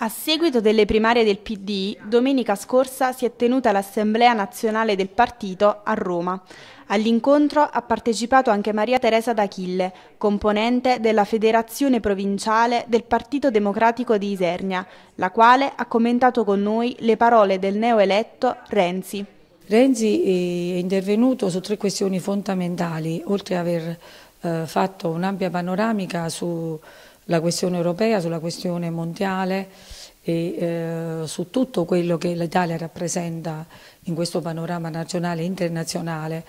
A seguito delle primarie del PD, domenica scorsa si è tenuta l'Assemblea nazionale del partito a Roma. All'incontro ha partecipato anche Maria Teresa D'Achille, componente della Federazione Provinciale del Partito Democratico di Isernia, la quale ha commentato con noi le parole del neoeletto Renzi. Renzi eh, è intervenuto su tre questioni fondamentali, oltre ad aver eh, fatto un'ampia panoramica su la questione europea, sulla questione mondiale e eh, su tutto quello che l'Italia rappresenta in questo panorama nazionale e internazionale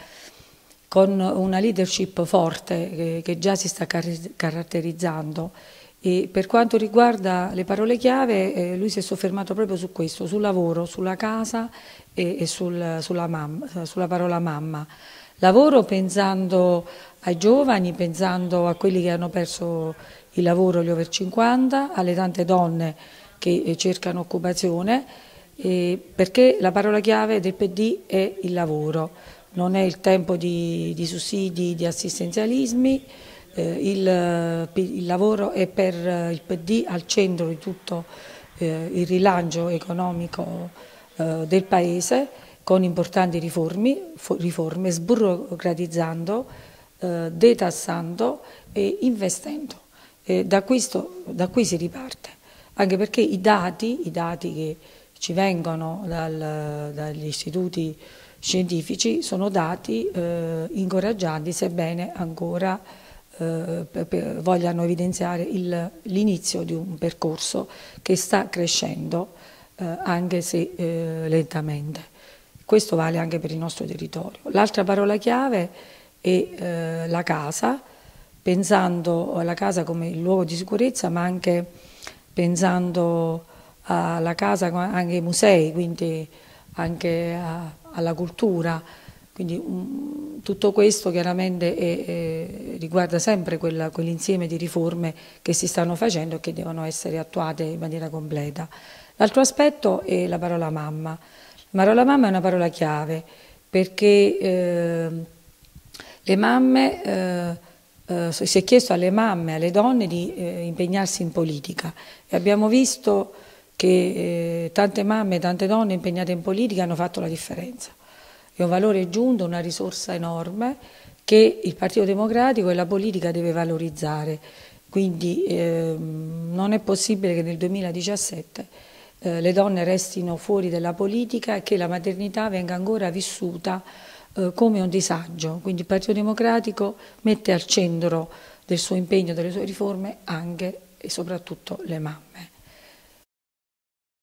con una leadership forte che, che già si sta car caratterizzando e per quanto riguarda le parole chiave eh, lui si è soffermato proprio su questo, sul lavoro, sulla casa e, e sul, sulla, sulla parola mamma. Lavoro pensando ai giovani, pensando a quelli che hanno perso il lavoro, gli over 50, alle tante donne che eh, cercano occupazione, perché la parola chiave del PD è il lavoro, non è il tempo di, di sussidi, di assistenzialismi, eh, il, il, lavoro è per eh, il PD al centro di tutto il rilancio economico del Paese con importanti riforme, riforme sburocratizzando eh, detassando e investendo. E da, questo, da, qui si riparte, anche perché i dati, i dati che ci vengono dal, dagli istituti scientifici sono dati eh, incoraggianti, sebbene ancora eh, vogliano evidenziare l'inizio di un percorso che sta crescendo, eh, anche se eh, lentamente. Questo vale anche per il nostro territorio. L'altra parola chiave e eh, la casa, pensando alla casa come il luogo di sicurezza, ma anche pensando alla casa anche ai musei, quindi anche a, alla cultura. Quindi um, tutto questo chiaramente è, è, riguarda sempre quell'insieme di riforme che si stanno facendo e che devono essere attuate in maniera completa. L'altro aspetto è la parola mamma. La parola mamma è una parola chiave perché eh, le mamme, eh, eh, si è chiesto alle mamme, alle donne di eh, impegnarsi in politica e abbiamo visto che eh, tante mamme e tante donne impegnate in politica hanno fatto la differenza. È un valore aggiunto, una risorsa enorme che il Partito Democratico e la politica deve valorizzare. Quindi ehm, non è possibile che nel 2017 eh, le donne restino fuori dalla politica e che la maternità venga ancora vissuta eh, come un disagio, quindi il Partito Democratico mette al centro del suo impegno, delle sue riforme anche e soprattutto le mamme.